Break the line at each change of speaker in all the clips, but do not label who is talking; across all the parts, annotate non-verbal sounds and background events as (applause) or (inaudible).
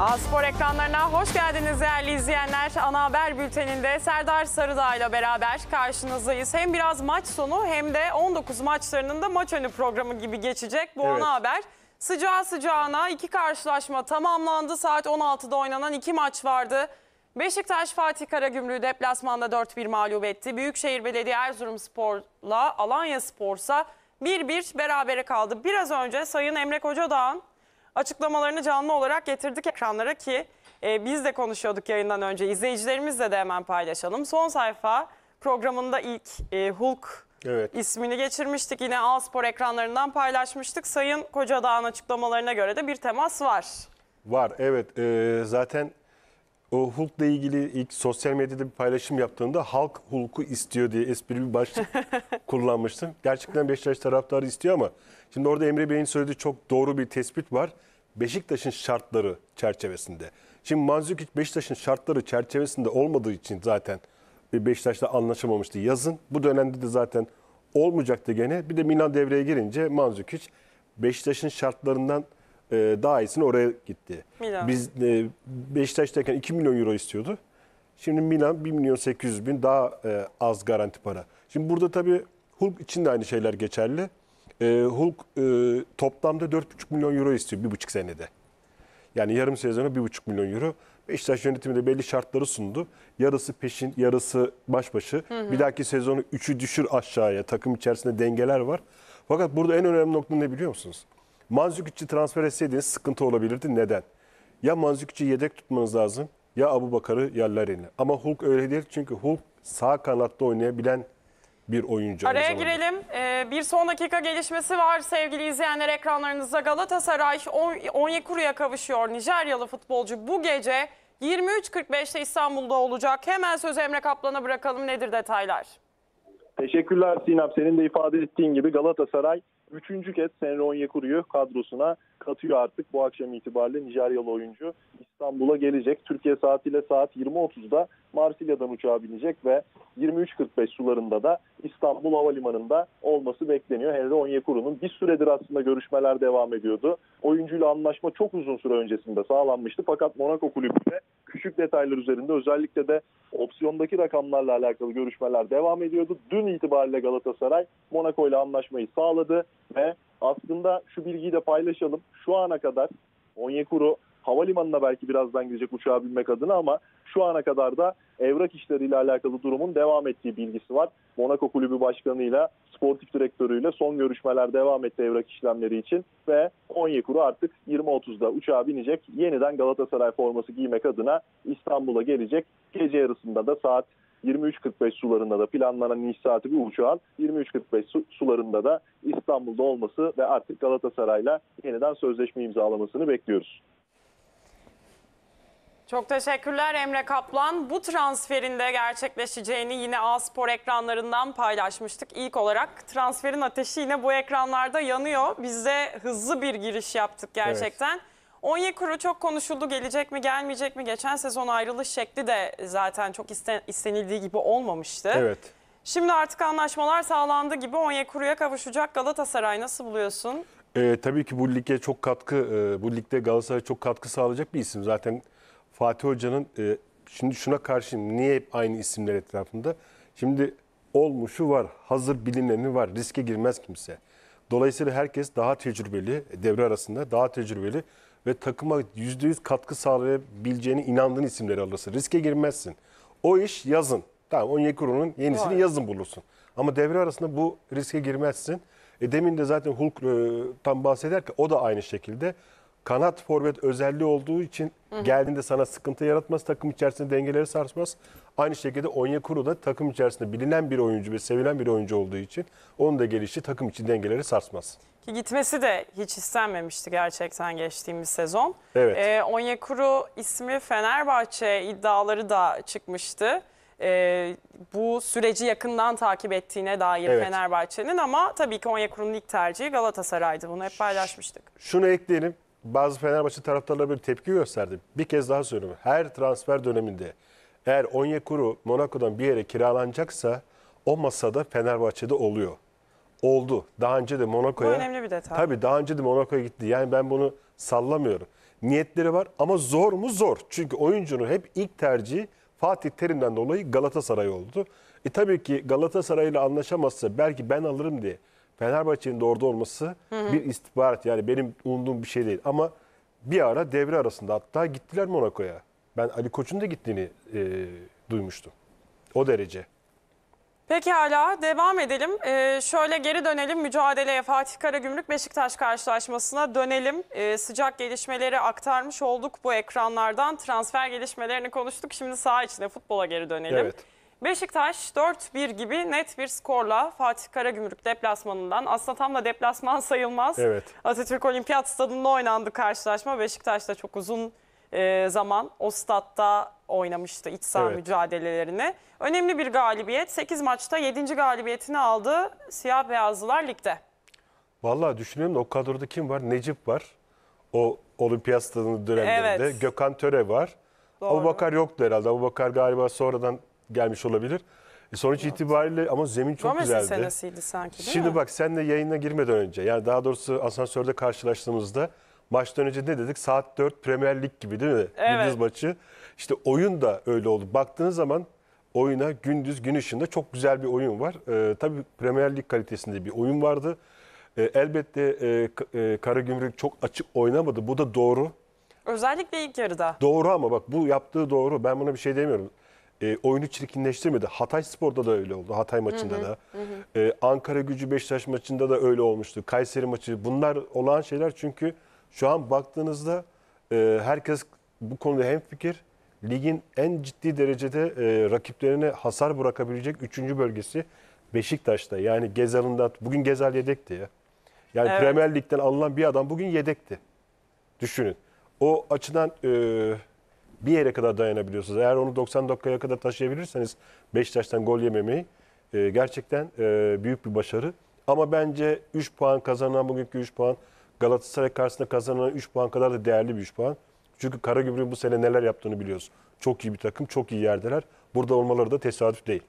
Aspor ekranlarına hoş geldiniz değerli izleyenler. Ana Haber Bülteni'nde Serdar Sarıdağ ile beraber karşınızdayız. Hem biraz maç sonu hem de 19 maçlarının da maç önü programı gibi geçecek bu evet. Ana Haber. Sıcağı sıcağına iki karşılaşma tamamlandı. Saat 16'da oynanan iki maç vardı. Beşiktaş Fatih Karagümrük'ü deplasmanda 4-1 mağlup etti. Büyükşehir Belediye Erzurumspor'la Alanya Spor'sa 1-1 berabere kaldı. Biraz önce Sayın Emre Kocadağ'ın açıklamalarını canlı olarak getirdik ekranlara ki e, biz de konuşuyorduk yayından önce. izleyicilerimizle de hemen paylaşalım. Son sayfa programında ilk e, Hulk evet. ismini geçirmiştik. Yine Alspor ekranlarından paylaşmıştık. Sayın Kocadağ'ın açıklamalarına göre de bir temas var.
Var evet e, zaten o Hulk'la ilgili ilk sosyal medyada bir paylaşım yaptığında halk Hulk'u istiyor diye espri bir başlık (laughs) kullanmıştım. Gerçekten Beşiktaş taraftarı istiyor ama şimdi orada Emre Bey'in söylediği çok doğru bir tespit var. Beşiktaş'ın şartları çerçevesinde. Şimdi Manzukic Beşiktaş'ın şartları çerçevesinde olmadığı için zaten bir Beşiktaş'la anlaşamamıştı yazın. Bu dönemde de zaten olmayacaktı gene. Bir de Milan devreye girince Manzukic Beşiktaş'ın şartlarından e, daha iyisini oraya gitti. Milan. Biz e, Beşiktaş'tayken 2 milyon euro istiyordu. Şimdi Milan 1 milyon 800 bin daha e, az garanti para. Şimdi burada tabii Hulk için de aynı şeyler geçerli. E, Hulk e, toplamda 4,5 milyon euro istiyor 1,5 senede. Yani yarım sezona 1,5 milyon euro. Beşiktaş yönetimi de belli şartları sundu. Yarısı peşin, yarısı baş başı. Hı hı. Bir dahaki sezonu 3'ü düşür aşağıya. Takım içerisinde dengeler var. Fakat burada en önemli nokta ne biliyor musunuz? Manzukic'i transfer etseydiniz sıkıntı olabilirdi. Neden? Ya Manzukic'i yedek tutmanız lazım ya Abu Bakar'ı ya Larin'i. Ama Hulk öyle değil çünkü Hulk sağ kanatta oynayabilen bir oyuncu. Araya girelim.
Ee, bir son dakika gelişmesi var sevgili izleyenler ekranlarınızda. Galatasaray Onyekuru'ya kavuşuyor. Nijeryalı futbolcu bu gece 23.45'te İstanbul'da olacak. Hemen sözü Emre Kaplan'a bırakalım. Nedir detaylar?
Teşekkürler Sinem. Senin de ifade ettiğin gibi Galatasaray Üçüncü kez Senron Yekuri'yi kadrosuna katıyor artık. Bu akşam itibariyle Nijeryalı oyuncu İstanbul'a gelecek. Türkiye saatiyle saat 20.30'da Marsilya'dan uçağa binecek ve 23.45 sularında da İstanbul Havalimanı'nda olması bekleniyor. Henry Onyekuru'nun bir süredir aslında görüşmeler devam ediyordu. Oyuncuyla anlaşma çok uzun süre öncesinde sağlanmıştı fakat Monaco kulübüyle küçük detaylar üzerinde özellikle de opsiyondaki rakamlarla alakalı görüşmeler devam ediyordu. Dün itibariyle Galatasaray Monaco ile anlaşmayı sağladı ve aslında şu bilgiyi de paylaşalım. Şu ana kadar Onyekuru havalimanına belki birazdan gidecek uçağa binmek adına ama şu ana kadar da evrak işleriyle alakalı durumun devam ettiği bilgisi var. Monaco kulübü başkanıyla, sportif direktörüyle son görüşmeler devam etti evrak işlemleri için ve Onyekuru artık 20.30'da uçağa binecek. Yeniden Galatasaray forması giymek adına İstanbul'a gelecek. Gece yarısında da saat 23.45 sularında da planlanan iniş saati bir uçağın 23.45 su, sularında da İstanbul'da olması ve artık Galatasaray'la yeniden sözleşme imzalamasını bekliyoruz.
Çok teşekkürler Emre Kaplan. Bu transferin de gerçekleşeceğini yine A-Spor ekranlarından paylaşmıştık. İlk olarak transferin ateşi yine bu ekranlarda yanıyor. Biz de hızlı bir giriş yaptık gerçekten. Evet kuru çok konuşuldu gelecek mi gelmeyecek mi? Geçen sezon ayrılış şekli de zaten çok istenildiği gibi olmamıştı. Evet. Şimdi artık anlaşmalar sağlandı gibi kuruya kavuşacak Galatasaray nasıl buluyorsun?
E, tabii ki bu ligde çok katkı, e, bu ligde Galatasaray çok katkı sağlayacak bir isim. Zaten Fatih Hoca'nın e, şimdi şuna karşı Niye hep aynı isimler etrafında? Şimdi olmuşu var, hazır bilineni var. Riske girmez kimse. Dolayısıyla herkes daha tecrübeli, devre arasında daha tecrübeli ve takıma %100 katkı sağlayabileceğine inandığın isimleri alırsın. Riske girmezsin. O iş yazın. Tamam Onyekuru'nun yenisini Doğru. yazın bulursun. Ama devre arasında bu riske girmezsin. E, demin de zaten Hulk e, tam bahseder ki o da aynı şekilde kanat forvet özelliği olduğu için hı hı. geldiğinde sana sıkıntı yaratmaz. Takım içerisinde dengeleri sarsmaz. Aynı şekilde Onyekuru da takım içerisinde bilinen bir oyuncu ve sevilen bir oyuncu olduğu için onun da gelişi takım için dengeleri sarsmaz.
Ki gitmesi de hiç istenmemişti gerçekten geçtiğimiz sezon. Evet. E, Onyekuru ismi Fenerbahçe iddiaları da çıkmıştı. E, bu süreci yakından takip ettiğine dair Evet. Fenerbahçe'nin ama tabii ki Onyekuru'nun ilk tercihi Galatasaray'dı. Bunu hep paylaşmıştık.
Şunu ekleyelim. Bazı Fenerbahçe taraftarları bir tepki gösterdi. Bir kez daha söylüyorum. Her transfer döneminde eğer Onyekuru Monaco'dan bir yere kiralanacaksa o masada Fenerbahçe'de oluyor oldu. Daha önce de Monaco'ya. Bu önemli bir detay. Tabii daha önce de Monaco'ya gitti. Yani ben bunu sallamıyorum. Niyetleri var ama zor mu zor. Çünkü oyuncunun hep ilk tercihi Fatih Terim'den dolayı Galatasaray oldu. E tabii ki Galatasaray ile anlaşamazsa belki ben alırım diye Fenerbahçe'nin de orada olması hı hı. bir istihbarat. Yani benim umduğum bir şey değil. Ama bir ara devre arasında hatta gittiler Monaco'ya. Ben Ali Koç'un da gittiğini e, duymuştum. O derece.
Peki hala devam edelim. Ee, şöyle geri dönelim mücadeleye Fatih Karagümrük Beşiktaş karşılaşmasına dönelim. Ee, sıcak gelişmeleri aktarmış olduk bu ekranlardan. Transfer gelişmelerini konuştuk. Şimdi saha içine futbola geri dönelim. Evet. Beşiktaş 4-1 gibi net bir skorla Fatih Karagümrük deplasmanından aslında tam da deplasman (laughs) sayılmaz. Evet. Atatürk Olimpiyat Stadında oynandı karşılaşma. Beşiktaş da çok uzun e, zaman o statta oynamıştı iç saha evet. mücadelelerini. Önemli bir galibiyet. 8 maçta 7. galibiyetini aldı siyah beyazlılar ligde.
Vallahi düşünüyorum da o kadroda kim var? Necip var. O olimpiyat stadının dönemlerinde. Evet. Gökhan Töre var. Abu Bakar yoktu herhalde. Abu Bakar galiba sonradan gelmiş olabilir. E sonuç evet. itibariyle ama zemin çok Gomez'in güzeldi. senesiydi
sanki değil Şimdi mi?
bak senle yayına girmeden önce yani daha doğrusu asansörde karşılaştığımızda maçtan önce ne dedik? Saat 4 Premier Lig gibi değil mi? Evet. Yıldız maçı. İşte oyun da öyle oldu. Baktığınız zaman oyuna gündüz gün ışığında çok güzel bir oyun var. E, tabii Premier Lig kalitesinde bir oyun vardı. E, elbette e, e, Karagümrük çok açık oynamadı. Bu da doğru.
Özellikle ilk yarıda.
Doğru ama bak bu yaptığı doğru. Ben buna bir şey demiyorum. E, oyunu çirkinleştirmedi. Hatay Spor'da da öyle oldu. Hatay maçında hı hı, da. Hı. E, Ankara Gücü Beşiktaş maçında da öyle olmuştu. Kayseri maçı. Bunlar olan şeyler çünkü şu an baktığınızda e, herkes bu konuda hemfikir. fikir ligin en ciddi derecede e, rakiplerine hasar bırakabilecek 3. bölgesi Beşiktaş'ta. Yani Gezal'ın bugün Gezal yedekti ya. Yani evet. Premier Lig'den alınan bir adam bugün yedekti. Düşünün. O açıdan e, bir yere kadar dayanabiliyorsunuz. Eğer onu 90 dakikaya kadar taşıyabilirseniz Beşiktaş'tan gol yememeyi e, gerçekten e, büyük bir başarı. Ama bence 3 puan kazanan bugünkü 3 puan Galatasaray karşısında kazanan 3 puan kadar da değerli bir 3 puan. Çünkü Karagümrük'ün bu sene neler yaptığını biliyoruz. Çok iyi bir takım, çok iyi yerdeler. Burada olmaları da tesadüf değil.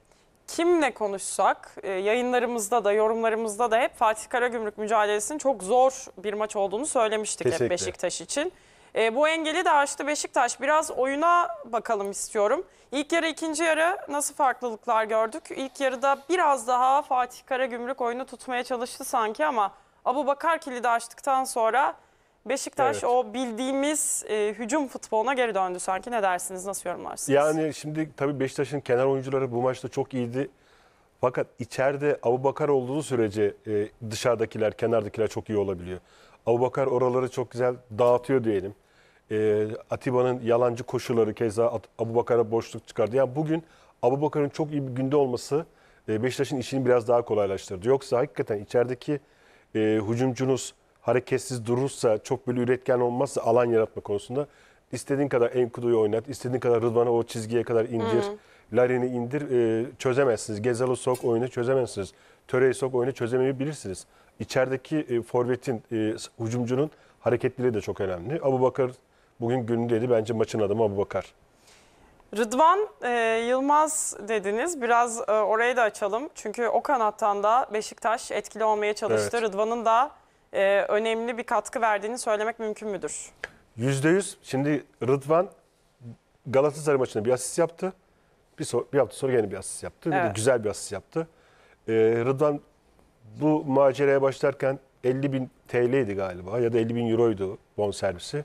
Kimle konuşsak, e, yayınlarımızda da yorumlarımızda da hep Fatih Karagümrük mücadelesinin çok zor bir maç olduğunu söylemiştik Kesinlikle. hep Beşiktaş için. E, bu engeli de aştı Beşiktaş. Biraz oyuna bakalım istiyorum. İlk yarı ikinci yarı nasıl farklılıklar gördük? İlk yarıda biraz daha Fatih Karagümrük oyunu tutmaya çalıştı sanki ama Abu Bakar kilidi açtıktan sonra Beşiktaş Evet. o bildiğimiz e, hücum futboluna geri döndü sanki. Ne dersiniz? Nasıl yorumlarsınız?
Yani şimdi tabii Beşiktaş'ın kenar oyuncuları bu maçta çok iyiydi. Fakat içeride Abu Bakar olduğu sürece e, dışarıdakiler, kenardakiler çok iyi olabiliyor. Abu Bakar oraları çok güzel dağıtıyor diyelim. E, Atiba'nın yalancı koşuları keza Abu Bakara boşluk çıkardı. Yani bugün Abu Bakar'ın çok iyi bir günde olması e, Beşiktaş'ın işini biraz daha kolaylaştırdı. Yoksa hakikaten içerideki e, hücumcunuz hareketsiz durursa, çok böyle üretken olmazsa alan yaratma konusunda istediğin kadar Enkudu'yu oynat, istediğin kadar Rıdvan'ı o çizgiye kadar indir, Larin'i indir e, çözemezsiniz. Gezal'ı sok oyunu çözemezsiniz. Töre'yi sok oyunu çözemeyebilirsiniz. İçerideki e, forvetin, e, hücumcunun hareketliliği de çok önemli. Abu Bakar bugün dedi Bence maçın adamı Abu Bakar.
Rıdvan e, Yılmaz dediniz. Biraz e, orayı da açalım. Çünkü o kanattan da Beşiktaş etkili olmaya çalıştı. Evet. Rıdvan'ın da e, önemli bir katkı verdiğini söylemek mümkün müdür?
Yüzde yüz. Şimdi Rıdvan Galatasaray maçında bir asist yaptı. Bir, so bir hafta sonra yeni bir asist yaptı. Evet. Bir güzel bir asist yaptı. Ee, Rıdvan bu maceraya başlarken 50 bin TL'ydi galiba ya da 50 bin euroydu bonservisi.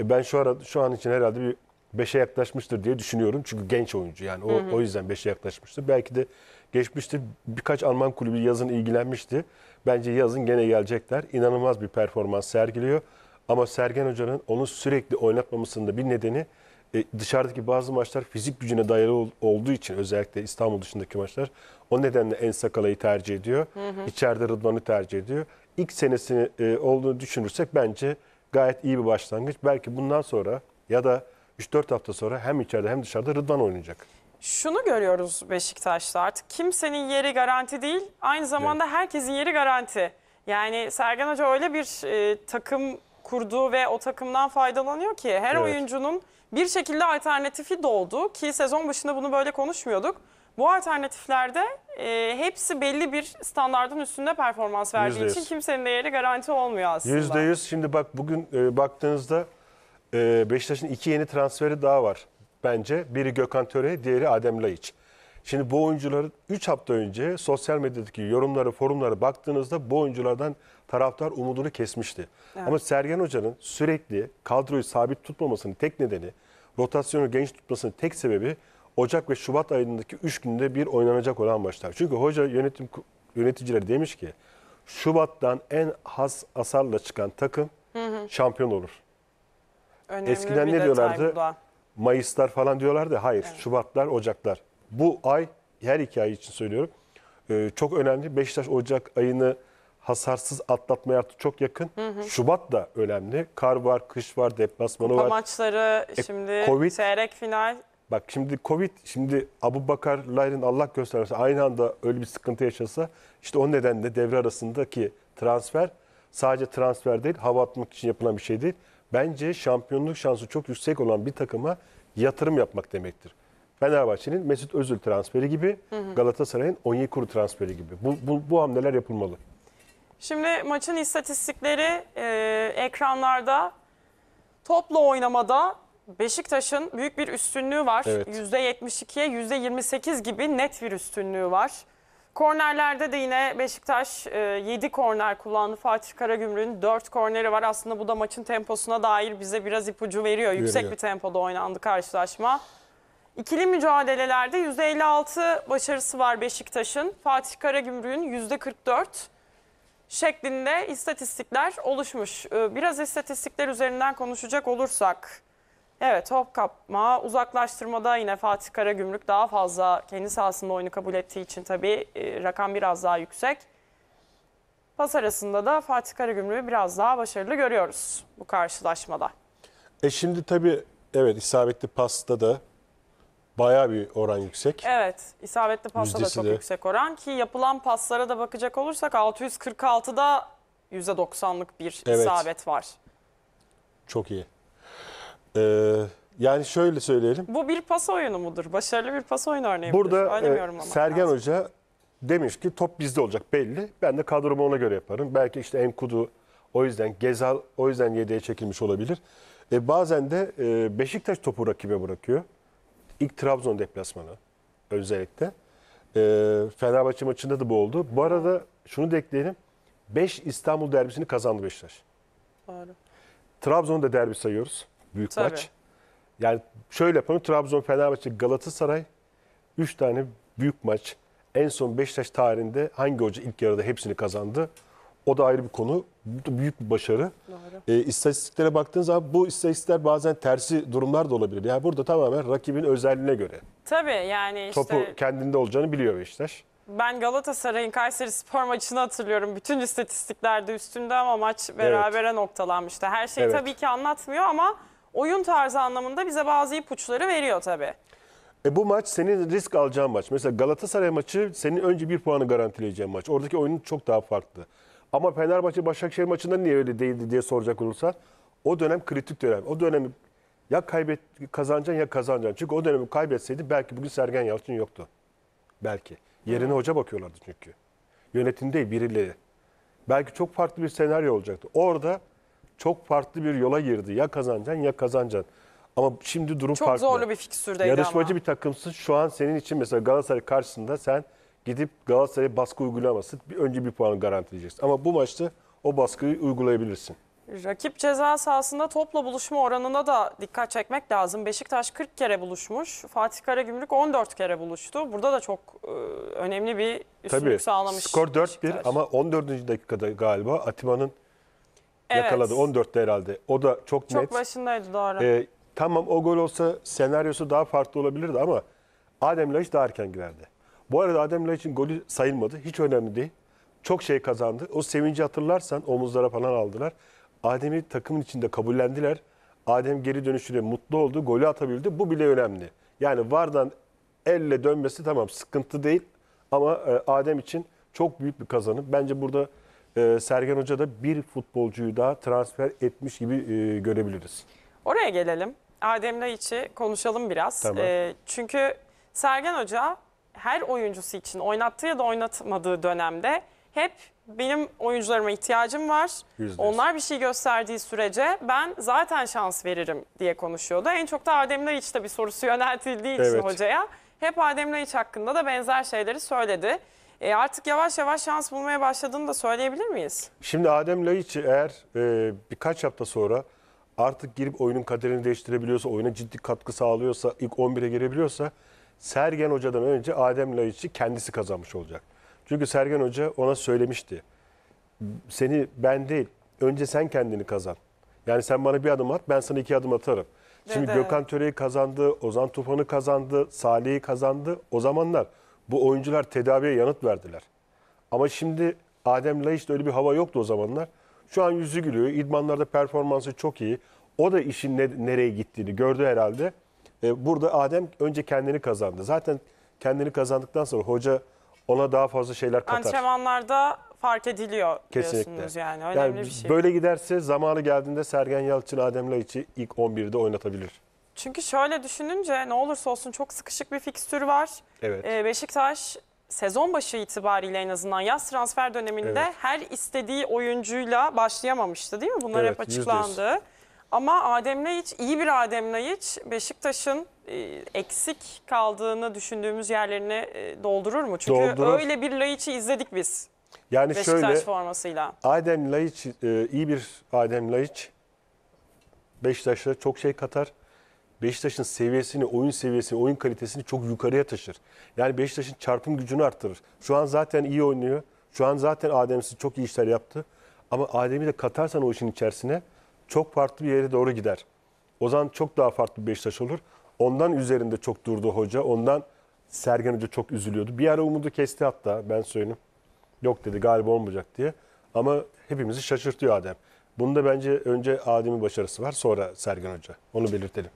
E ben şu ara şu an için herhalde bir 5'e yaklaşmıştır diye düşünüyorum. Çünkü genç oyuncu yani o, hı hı. o yüzden 5'e yaklaşmıştır. Belki de geçmişte birkaç Alman kulübü yazın ilgilenmişti. Bence yazın gene gelecekler. İnanılmaz bir performans sergiliyor. Ama Sergen Hoca'nın onu sürekli oynatmamasının bir nedeni e, dışarıdaki bazı maçlar fizik gücüne dayalı olduğu için özellikle İstanbul dışındaki maçlar o nedenle En Sakala'yı tercih ediyor. Hı hı. İçeride Rıdvan'ı tercih ediyor. İlk senesi e, olduğunu düşünürsek bence gayet iyi bir başlangıç. Belki bundan sonra ya da 3-4 hafta sonra hem içeride hem dışarıda Rıdvan oynayacak
şunu görüyoruz Beşiktaş'ta artık kimsenin yeri garanti değil aynı zamanda evet. herkesin yeri garanti. Yani Sergen Hoca öyle bir e, takım kurdu ve o takımdan faydalanıyor ki her evet. oyuncunun bir şekilde alternatifi doldu ki sezon başında bunu böyle konuşmuyorduk. Bu alternatiflerde e, hepsi belli bir standardın üstünde performans verdiği %100. için kimsenin de yeri garanti olmuyor aslında. Yüzde
yüz. Şimdi bak bugün e, baktığınızda e, Beşiktaş'ın iki yeni transferi daha var bence. Biri Gökhan Töre, diğeri Adem Laiç. Şimdi bu oyuncuların 3 hafta önce sosyal medyadaki yorumları, forumlara baktığınızda bu oyunculardan taraftar umudunu kesmişti. Evet. Ama Sergen Hoca'nın sürekli kadroyu sabit tutmamasının tek nedeni, rotasyonu genç tutmasının tek sebebi Ocak ve Şubat ayındaki 3 günde bir oynanacak olan maçlar. Çünkü hoca yönetim yöneticileri demiş ki Şubat'tan en has asarla çıkan takım hı hı. şampiyon olur.
Önemli Eskiden ne
diyorlardı? Mayıslar falan diyorlardı. Hayır, evet. Şubatlar, Ocaklar. Bu ay her iki ay için söylüyorum. E, çok önemli. Beşiktaş Ocak ayını hasarsız atlatmaya artık çok yakın. Hı hı. Şubat da önemli. Kar var, kış var, deplasmanı var.
maçları e, şimdi COVID, çeyrek final.
Bak şimdi Covid, şimdi Abu Bakar Layr'ın Allah göstermesi aynı anda öyle bir sıkıntı yaşasa işte o nedenle devre arasındaki transfer sadece transfer değil, hava atmak için yapılan bir şey değil bence şampiyonluk şansı çok yüksek olan bir takıma yatırım yapmak demektir. Fenerbahçe'nin Mesut Özil transferi gibi Galatasaray'ın Onyekuru transferi gibi. Bu, bu, bu hamleler yapılmalı.
Şimdi maçın istatistikleri e, ekranlarda topla oynamada Beşiktaş'ın büyük bir üstünlüğü var. Evet. %72'ye %28 gibi net bir üstünlüğü var. Kornerlerde de yine Beşiktaş 7 e, korner kullandı. Fatih Karagümrük'ün 4 korneri var. Aslında bu da maçın temposuna dair bize biraz ipucu veriyor. Yüksek veriyor. bir tempoda oynandı karşılaşma. İkili mücadelelerde %56 başarısı var Beşiktaş'ın. Fatih Karagümrük'ün %44 şeklinde istatistikler oluşmuş. E, biraz istatistikler üzerinden konuşacak olursak Evet top kapma, uzaklaştırmada yine Fatih Karagümrük daha fazla kendi sahasında oyunu kabul ettiği için tabii e, rakam biraz daha yüksek. Pas arasında da Fatih Karagümrük'ü biraz daha başarılı görüyoruz bu karşılaşmada.
E şimdi tabii evet isabetli pasta da bayağı bir oran yüksek.
Evet isabetli pasta da çok de. yüksek oran ki yapılan paslara da bakacak olursak 646'da %90'lık bir Evet. isabet var.
Çok iyi. Ee, yani şöyle söyleyelim.
Bu bir pas oyunu mudur? Başarılı bir pas oyunu örneği Burada e, Sergen
lazım. Hoca demiş ki top bizde olacak belli. Ben de kadromu ona göre yaparım. Belki işte Enkudu o yüzden Gezal o yüzden yedeğe çekilmiş olabilir. E, bazen de e, Beşiktaş topu rakibe bırakıyor. İlk Trabzon deplasmanı özellikle. E, Fenerbahçe maçında da bu oldu. Bu arada şunu da ekleyelim. 5 İstanbul derbisini kazandı Beşiktaş. Doğru. Trabzon'da derbi sayıyoruz büyük Tabii. maç. Yani şöyle yapalım. Trabzon, Fenerbahçe, Galatasaray üç tane büyük maç. En son Beşiktaş tarihinde hangi hoca ilk yarıda hepsini kazandı? O da ayrı bir konu. Bu da büyük bir başarı. Doğru. E, istatistiklere baktığınız zaman bu istatistikler bazen tersi durumlar da olabilir. Yani burada tamamen rakibin özelliğine göre.
Tabii yani işte. Topu
kendinde olacağını biliyor Beşiktaş.
Ben Galatasaray'ın Kayseri Spor maçını hatırlıyorum. Bütün istatistiklerde üstünde ama maç berabere evet. noktalanmıştı. Her şey evet. tabii ki anlatmıyor ama oyun tarzı anlamında bize bazı ipuçları veriyor tabii.
E bu maç senin risk alacağın maç. Mesela Galatasaray maçı senin önce bir puanı garantileyeceğin maç. Oradaki oyunun çok daha farklı. Ama Fenerbahçe Başakşehir maçında niye öyle değildi diye soracak olursa o dönem kritik dönem. O dönemi ya kaybet kazanacaksın ya kazanacaksın. Çünkü o dönemi kaybetseydi belki bugün Sergen Yalçın yoktu. Belki. Yerine hoca bakıyorlardı çünkü. Yönetim değil birileri. Belki çok farklı bir senaryo olacaktı. Orada çok farklı bir yola girdi. Ya kazanacaksın ya kazanacaksın. Ama şimdi durum Çok farklı. zorlu bir fikstürdeydi Yarışmacı ama. bir takımsın. Şu an senin için mesela Galatasaray karşısında sen gidip Galatasaray'a baskı uygulamasın. Bir, önce bir puanı garantileyeceksin. Ama bu maçta o baskıyı uygulayabilirsin.
Rakip ceza sahasında topla buluşma oranına da dikkat çekmek lazım. Beşiktaş 40 kere buluşmuş. Fatih Karagümrük 14 kere buluştu. Burada da çok e, önemli bir üstünlük Tabii, sağlamış. Skor 4-1
ama 14. dakikada galiba Atiba'nın
Evet. yakaladı. 14'te
herhalde. O da çok, çok net. Çok
başındaydı doğru. Ee,
tamam o gol olsa senaryosu daha farklı olabilirdi ama Adem Laiç daha erken girerdi. Bu arada Adem Laiç'in golü sayılmadı. Hiç önemli değil. Çok şey kazandı. O sevinci hatırlarsan omuzlara falan aldılar. Adem'i takımın içinde kabullendiler. Adem geri dönüşüyle mutlu oldu. Golü atabildi. Bu bile önemli. Yani vardan elle dönmesi tamam sıkıntı değil. Ama e, Adem için çok büyük bir kazanım. Bence burada ee, Sergen Hoca da bir futbolcuyu daha transfer etmiş gibi e, görebiliriz.
Oraya gelelim. Adem içi konuşalım biraz. Tamam. Ee, çünkü Sergen Hoca her oyuncusu için oynattığı ya da oynatmadığı dönemde hep benim oyuncularıma ihtiyacım var. %100. Onlar bir şey gösterdiği sürece ben zaten şans veririm diye konuşuyordu. En çok da Adem Laiç bir sorusu yöneltildiği için Evet. hocaya. Hep Adem Laiç hakkında da benzer şeyleri söyledi. E artık yavaş yavaş şans bulmaya başladığını da söyleyebilir miyiz?
Şimdi Adem Laiç eğer e, birkaç hafta sonra artık girip oyunun kaderini değiştirebiliyorsa, oyuna ciddi katkı sağlıyorsa, ilk 11'e girebiliyorsa Sergen Hoca'dan önce Adem Laiç'i kendisi kazanmış olacak. Çünkü Sergen Hoca ona söylemişti. Seni ben değil, önce sen kendini kazan. Yani sen bana bir adım at, ben sana iki adım atarım. Şimdi Dede. Gökhan Töre'yi kazandı, Ozan Tufan'ı kazandı, Salih'i kazandı. O zamanlar bu oyuncular tedaviye yanıt verdiler. Ama şimdi Adem Laiç'te öyle bir hava yoktu o zamanlar. Şu an yüzü gülüyor. İdmanlarda performansı çok iyi. O da işin ne, nereye gittiğini gördü herhalde. E, burada Adem önce kendini kazandı. Zaten kendini kazandıktan sonra hoca ona daha fazla şeyler katar.
Antrenmanlarda fark ediliyor Kesinlikle. diyorsunuz yani. Önemli yani bir şey. Böyle
giderse zamanı geldiğinde Sergen Yalçın Adem Laiç'i ilk 11'de oynatabilir.
Çünkü şöyle düşününce ne olursa olsun çok sıkışık bir fikstür var. Evet. Ee, Beşiktaş sezon başı itibariyle en azından yaz transfer döneminde evet. her istediği oyuncuyla başlayamamıştı değil mi? Bunlar evet, hep açıklandı. %100. Ama Adem Laiç iyi bir Adem Laiç Beşiktaş'ın e, eksik kaldığını düşündüğümüz yerlerini e, doldurur mu? Çünkü Doldurur. öyle bir Laiç'i izledik biz. Yani Beşiktaş şöyle formasıyla.
Adem Laiç e, iyi bir Adem Laiç Beşiktaş'a çok şey katar. Beşiktaş'ın seviyesini, oyun seviyesini, oyun kalitesini çok yukarıya taşır. Yani Beşiktaş'ın çarpım gücünü arttırır. Şu an zaten iyi oynuyor. Şu an zaten Adem'siz çok iyi işler yaptı. Ama Adem'i de katarsan o işin içerisine çok farklı bir yere doğru gider. O zaman çok daha farklı bir Beşiktaş olur. Ondan üzerinde çok durdu hoca. Ondan Sergen Hoca çok üzülüyordu. Bir ara umudu kesti hatta ben söyleyeyim. Yok dedi galiba olmayacak diye. Ama hepimizi şaşırtıyor Adem. Bunda bence önce Adem'in başarısı var sonra Sergen Hoca. Onu belirtelim.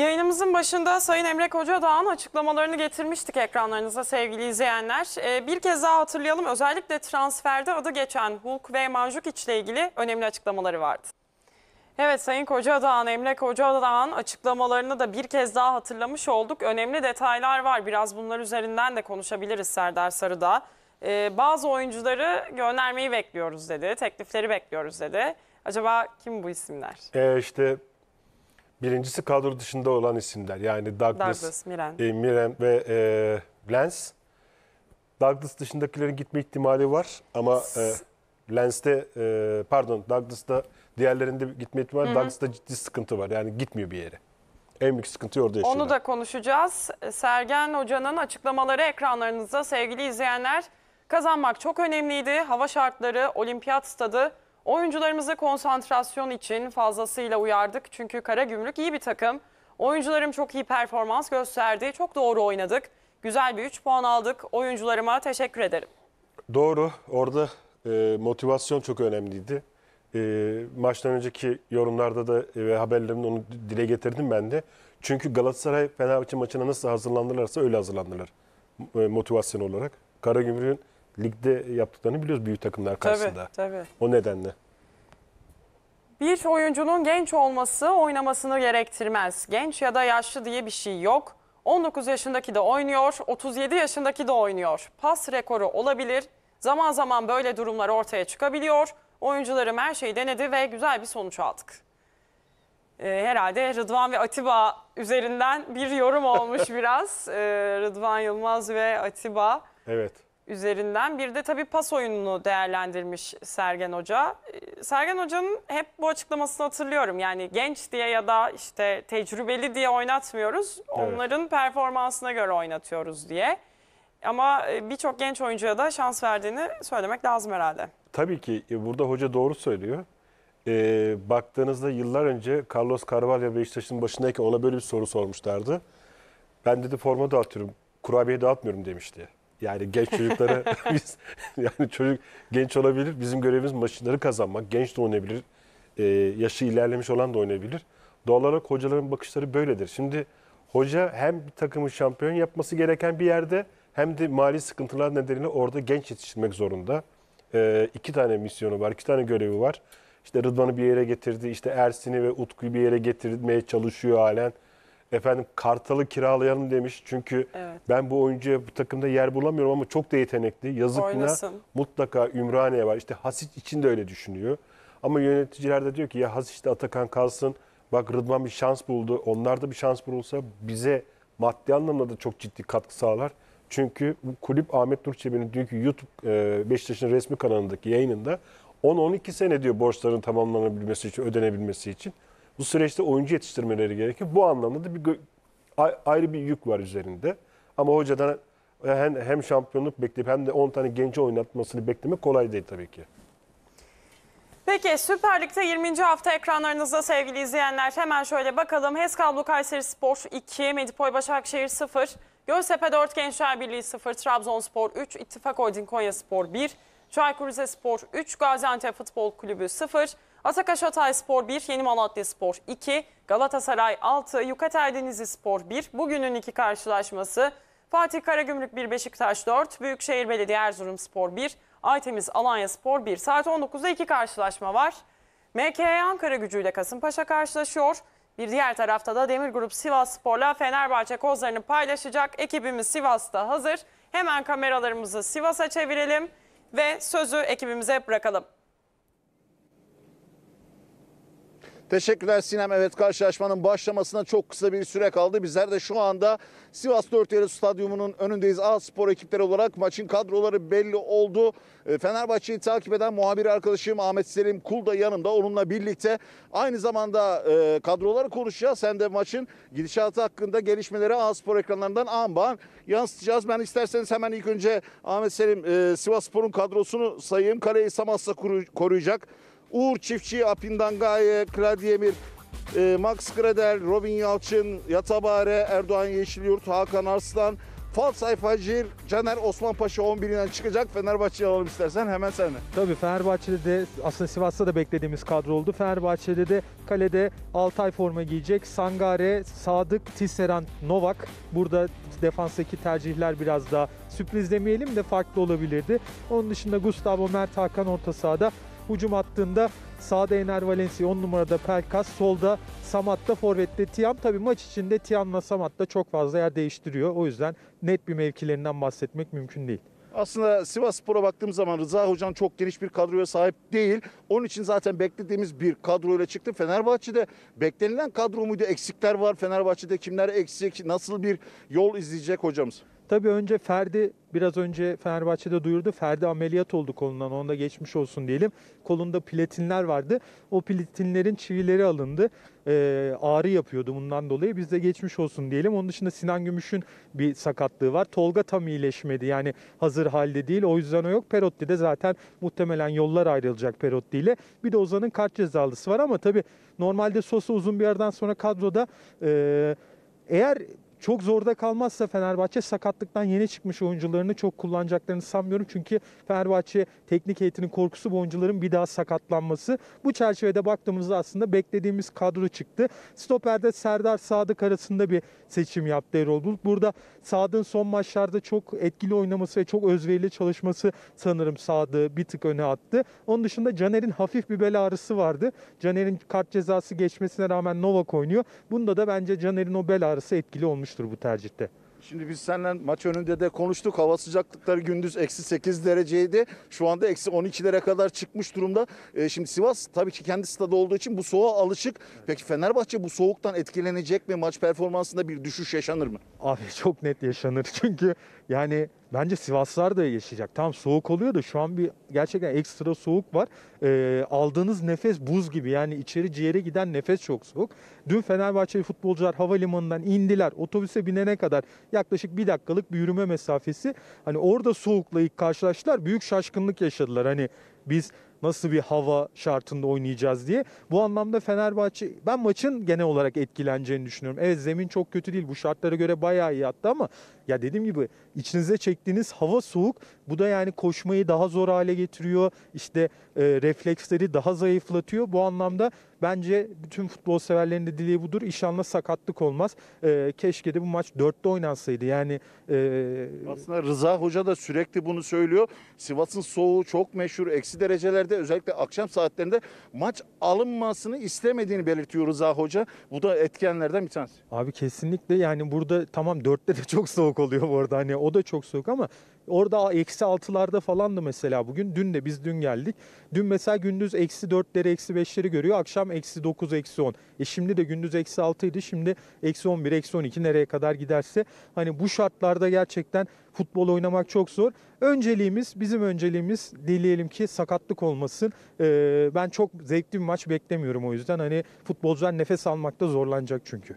Yayınımızın başında Sayın Emre Kocadağ'ın açıklamalarını getirmiştik ekranlarınıza sevgili izleyenler. Ee, bir kez daha hatırlayalım özellikle transferde adı geçen Hulk ve Manjukic ile ilgili önemli açıklamaları vardı. Evet Sayın Kocadağ'ın, Emre Kocadağ'ın açıklamalarını da bir kez daha hatırlamış olduk. Önemli detaylar var. Biraz bunlar üzerinden de konuşabiliriz Serdar Sarı'da. Ee, bazı oyuncuları göndermeyi bekliyoruz dedi. Teklifleri bekliyoruz dedi. Acaba kim bu isimler?
Ee, işte Birincisi kadro dışında olan isimler. Yani Douglas, Douglas Miren. E, ve e, Lens. Douglas dışındakilerin gitme ihtimali var ama e, Lens'te e, pardon Douglas'ta diğerlerinde gitme ihtimali Hı -hı. Douglas'ta ciddi sıkıntı var. Yani gitmiyor bir yere. En büyük sıkıntı orada yaşıyorlar. Onu
da konuşacağız. Sergen Hoca'nın açıklamaları ekranlarınızda sevgili izleyenler. Kazanmak çok önemliydi. Hava şartları, olimpiyat stadı Oyuncularımızı konsantrasyon için fazlasıyla uyardık. Çünkü Kara Gümrük iyi bir takım. Oyuncularım çok iyi performans gösterdi. Çok doğru oynadık. Güzel bir 3 puan aldık. Oyuncularıma teşekkür ederim.
Doğru. Orada e, motivasyon çok önemliydi. E, maçtan önceki yorumlarda da e, ve haberlerimde onu dile getirdim ben de. Çünkü Galatasaray Fenerbahçe maçına nasıl hazırlandılarsa öyle hazırlandılar. E, motivasyon olarak. Karagümrük'ün ligde yaptıklarını biliyoruz büyük takımlar karşısında. Tabii, tabii. O nedenle.
Bir oyuncunun genç olması oynamasını gerektirmez. Genç ya da yaşlı diye bir şey yok. 19 yaşındaki de oynuyor, 37 yaşındaki de oynuyor. Pas rekoru olabilir. Zaman zaman böyle durumlar ortaya çıkabiliyor. Oyuncularım her şeyi denedi ve güzel bir sonuç aldık. Ee, herhalde Rıdvan ve Atiba üzerinden bir yorum olmuş (laughs) biraz. Ee, Rıdvan Yılmaz ve Atiba. Evet üzerinden. Bir de tabii pas oyununu değerlendirmiş Sergen Hoca. Ee, Sergen Hoca'nın hep bu açıklamasını hatırlıyorum. Yani genç diye ya da işte tecrübeli diye oynatmıyoruz. Evet. Onların performansına göre oynatıyoruz diye. Ama e, birçok genç oyuncuya da şans verdiğini söylemek lazım herhalde.
Tabii ki e, burada hoca doğru söylüyor. E, baktığınızda yıllar önce Carlos Carvalho Beşiktaş'ın başındayken ona böyle bir soru sormuşlardı. Ben dedi forma dağıtıyorum, kurabiye dağıtmıyorum demişti. Yani genç çocuklara (laughs) (laughs) biz yani çocuk genç olabilir. Bizim görevimiz maçları kazanmak. Genç de oynayabilir. E, yaşı ilerlemiş olan da oynayabilir. Doğal olarak hocaların bakışları böyledir. Şimdi hoca hem bir takımı şampiyon yapması gereken bir yerde hem de mali sıkıntılar nedeniyle orada genç yetiştirmek zorunda. E, iki tane misyonu var, iki tane görevi var. İşte Rıdvan'ı bir yere getirdi, işte Ersin'i ve Utku'yu bir yere getirmeye çalışıyor halen. Efendim Kartal'ı kiralayalım demiş. Çünkü Evet. ben bu oyuncuya bu takımda yer bulamıyorum ama çok da yetenekli. Yazık'ına Oynasın. mutlaka Ümraniye var. İşte Hasic için de öyle düşünüyor. Ama yöneticiler de diyor ki ya Hasic de Atakan kalsın. Bak Rıdvan bir şans buldu. Onlar da bir şans bulursa bize maddi anlamda da çok ciddi katkı sağlar. Çünkü bu kulüp Ahmet Nur Çebi'nin dünkü YouTube e, Beşiktaş'ın resmi kanalındaki yayınında 10-12 sene diyor borçların tamamlanabilmesi için, ödenebilmesi için. Bu süreçte oyuncu yetiştirmeleri gerekir. Bu anlamda da bir ayrı bir yük var üzerinde. Ama hocadan hem, hem şampiyonluk bekleyip hem de 10 tane genci oynatmasını beklemek kolay değil tabii ki.
Peki Süper Lig'de 20. hafta ekranlarınızda sevgili izleyenler. Hemen şöyle bakalım. HES Kablo Kayseri Spor 2, Medipol Başakşehir 0, Göztepe 4, Gençler Birliği 0, Trabzonspor 3, İttifak Holding Konya Spor 1, Çaykur Rizespor 3, Gaziantep Futbol Kulübü 0, Atakaş Hatay Spor 1, Yeni Malatya Spor 2, Galatasaray 6, Yukatay Denizli Spor 1. Bugünün iki karşılaşması Fatih Karagümrük 1, Beşiktaş 4, Büyükşehir Belediye Erzurum Spor 1, Aytemiz Alanya Spor 1. Saat 19'da iki karşılaşma var. MKE Ankara gücüyle Kasımpaşa karşılaşıyor. Bir diğer tarafta da Demir Grup Sivas Spor'la Fenerbahçe kozlarını paylaşacak. Ekibimiz Sivas'ta hazır. Hemen kameralarımızı Sivas'a çevirelim ve sözü ekibimize bırakalım.
Teşekkürler Sinem. Evet karşılaşmanın başlamasına çok kısa bir süre kaldı. Bizler de şu anda Sivas 4 Yarı Stadyumu'nun önündeyiz. A Spor ekipleri olarak maçın kadroları belli oldu. E, Fenerbahçe'yi takip eden muhabir arkadaşım Ahmet Selim Kul da yanımda. Onunla birlikte aynı zamanda e, kadroları konuşacağız. Hem de maçın gidişatı hakkında gelişmeleri A Spor ekranlarından anban yansıtacağız. Ben isterseniz hemen ilk önce Ahmet Selim e, Sivas Spor'un kadrosunu sayayım. Kaleyi Samas'la koruyacak. Uğur Çiftçi, Apindangaye, Kladiyemir, e, Max Gredel, Robin Yalçın, Yatabare, Erdoğan Yeşilyurt, Hakan Arslan, Fal sayfacı Caner Osman 11'inden çıkacak. Fenerbahçe'yi alalım istersen hemen sen
Tabii Fenerbahçe'de de aslında Sivas'ta da beklediğimiz kadro oldu. Fenerbahçe'de de kalede Altay forma giyecek. Sangare, Sadık, Tisseran, Novak. Burada defanstaki tercihler biraz daha sürpriz demeyelim de farklı olabilirdi. Onun dışında Gustavo, Mert Hakan orta sahada. Hücum attığında sağda Ener Valencia, 10 numarada Pelkas, solda Samat'ta forvette Tiam. Tabii maç içinde Tiam'la Samat da çok fazla yer değiştiriyor. O yüzden net bir mevkilerinden bahsetmek mümkün değil.
Aslında Sivas Spor'a baktığım zaman Rıza Hocam çok geniş bir kadroya sahip değil. Onun için zaten beklediğimiz bir kadroyla çıktı. Fenerbahçe'de beklenilen kadro muydu? Eksikler var. Fenerbahçe'de kimler eksik? Nasıl bir yol izleyecek hocamız?
Tabii önce Ferdi biraz önce Fenerbahçe'de duyurdu. Ferdi ameliyat oldu kolundan. Onda geçmiş olsun diyelim. Kolunda platinler vardı. O platinlerin çivileri alındı. Ee, ağrı yapıyordu bundan dolayı. Biz de geçmiş olsun diyelim. Onun dışında Sinan Gümüş'ün bir sakatlığı var. Tolga tam iyileşmedi. Yani hazır halde değil. O yüzden o yok. Perotti de zaten muhtemelen yollar ayrılacak Perotti ile. Bir de Ozan'ın kart cezalısı var ama tabii normalde Sosa uzun bir yerden sonra kadroda e, eğer çok zorda kalmazsa Fenerbahçe sakatlıktan yeni çıkmış oyuncularını çok kullanacaklarını sanmıyorum. Çünkü Fenerbahçe teknik heyetinin korkusu bu oyuncuların bir daha sakatlanması. Bu çerçevede baktığımızda aslında beklediğimiz kadro çıktı. Stoperde Serdar Sadık arasında bir seçim yaptı Erol Bulut. Burada Sadık'ın son maçlarda çok etkili oynaması ve çok özverili çalışması sanırım Sadık'ı bir tık öne attı. Onun dışında Caner'in hafif bir bel ağrısı vardı. Caner'in kart cezası geçmesine rağmen Novak oynuyor. Bunda da bence Caner'in o bel ağrısı etkili olmuş olmuştur bu tercihte.
Şimdi biz seninle maç önünde de konuştuk. Hava sıcaklıkları gündüz eksi 8 dereceydi. Şu anda eksi 12'lere kadar çıkmış durumda. E, şimdi Sivas tabii ki kendi stadı olduğu için bu soğuğa alışık. Peki Fenerbahçe bu soğuktan etkilenecek mi? Maç
performansında bir düşüş yaşanır mı? Abi çok net yaşanır. (laughs) Çünkü yani Bence Sivaslar da yaşayacak. Tam soğuk oluyor da şu an bir gerçekten ekstra soğuk var. E, aldığınız nefes buz gibi yani içeri ciğere giden nefes çok soğuk. Dün Fenerbahçeli futbolcular havalimanından indiler. Otobüse binene kadar yaklaşık bir dakikalık bir yürüme mesafesi. Hani orada soğukla ilk karşılaştılar. Büyük şaşkınlık yaşadılar. Hani biz nasıl bir hava şartında oynayacağız diye. Bu anlamda Fenerbahçe ben maçın genel olarak etkileneceğini düşünüyorum. Evet zemin çok kötü değil. Bu şartlara göre bayağı iyi attı ama ya dediğim gibi içinize çektiğiniz hava soğuk. Bu da yani koşmayı daha zor hale getiriyor. İşte e, refleksleri daha zayıflatıyor. Bu anlamda bence bütün futbol severlerin de dileği budur. İnşallah sakatlık olmaz. E, keşke de bu maç dörtte oynansaydı. Yani e... aslında Rıza Hoca da
sürekli bunu söylüyor. Sivas'ın soğuğu çok meşhur. Eksi derecelerde özellikle akşam saatlerinde
maç alınmasını istemediğini belirtiyor Rıza Hoca. Bu da etkenlerden bir tanesi. Abi kesinlikle yani burada tamam dörtte de çok soğuk oluyor bu arada. Hani o da çok soğuk ama orada eksi altılarda falandı mesela bugün. Dün de biz dün geldik. Dün mesela gündüz eksi dörtleri eksi beşleri görüyor. Akşam eksi dokuz eksi on. E şimdi de gündüz eksi altıydı. Şimdi eksi on bir eksi on iki nereye kadar giderse. Hani bu şartlarda gerçekten futbol oynamak çok zor. Önceliğimiz bizim önceliğimiz dileyelim ki sakatlık olmasın. Ee, ben çok zevkli bir maç beklemiyorum o yüzden. Hani futbolcular nefes almakta zorlanacak çünkü.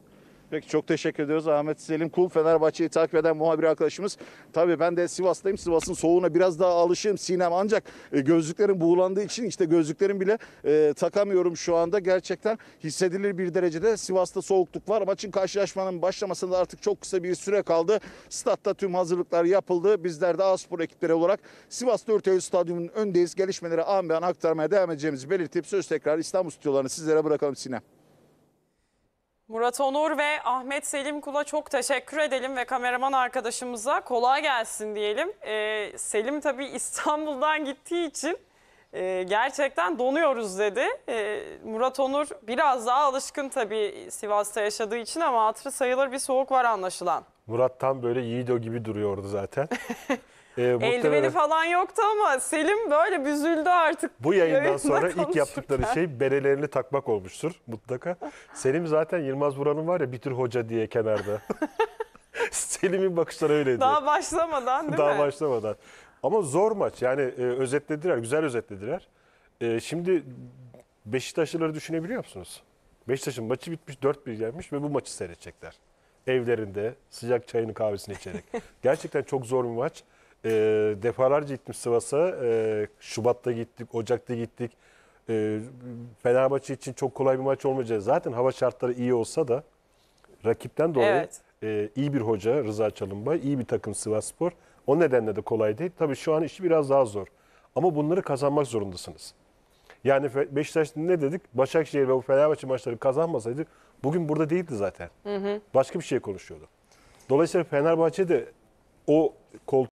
Peki çok teşekkür ediyoruz Ahmet Selim Kul Fenerbahçe'yi takip eden muhabir arkadaşımız. Tabii ben de Sivas'tayım. Sivas'ın soğuğuna biraz daha alışığım Sinem ancak e, gözlüklerim buğulandığı için işte gözlüklerim bile e, takamıyorum şu anda. Gerçekten hissedilir bir derecede Sivas'ta soğukluk var. Maçın karşılaşmanın başlamasında artık çok kısa bir süre kaldı. Statta tüm hazırlıklar yapıldı. Bizler de Aspor ekipleri olarak Sivas 4 Eylül Stadyumu'nun öndeyiz. Gelişmeleri an be an aktarmaya devam edeceğimizi belirtip söz tekrar İstanbul stüdyolarını sizlere bırakalım Sinem.
Murat Onur ve Ahmet Selim Kul'a çok teşekkür edelim ve kameraman arkadaşımıza kolay gelsin diyelim. Ee, Selim tabii (laughs) İstanbul'dan gittiği için e, gerçekten donuyoruz dedi. E, Murat Onur biraz daha alışkın tabii Sivas'ta yaşadığı için ama hatırı sayılır bir soğuk var anlaşılan.
Murat tam böyle Yiğido gibi duruyordu zaten. (laughs) E, Eldiveni falan
yoktu ama Selim böyle büzüldü artık. Bu yayından sonra ilk yaptıkları şey
berelerini takmak olmuştur mutlaka. Selim zaten Yılmaz Buran'ın var ya bir tür hoca diye kenarda. (laughs) Selim'in bakışları öyleydi. Daha
başlamadan değil Daha mi?
başlamadan. Ama zor maç yani e, özetlediler, güzel özetlediler. E, şimdi Beşiktaşlıları düşünebiliyor musunuz? Beşiktaş'ın maçı bitmiş 4-1 gelmiş ve bu maçı seyredecekler. Evlerinde sıcak çayını kahvesini içerek. (laughs) Gerçekten çok zor bir maç e, defalarca gittim Sivas'a. E, Şubat'ta gittik, Ocak'ta gittik. E, Fenerbahçe için çok kolay bir maç olmayacak. zaten hava şartları iyi olsa da rakipten dolayı evet. e, iyi bir hoca Rıza Çalınbay, iyi bir takım Sivas Spor. O nedenle de kolay değil. Tabii şu an işi biraz daha zor. Ama bunları kazanmak zorundasınız. Yani Beşiktaş ne dedik? Başakşehir ve bu Fenerbahçe maçları kazanmasaydı bugün burada değildi zaten. Hı hı. Başka bir şey konuşuyordu. Dolayısıyla Fenerbahçe de o koltuğu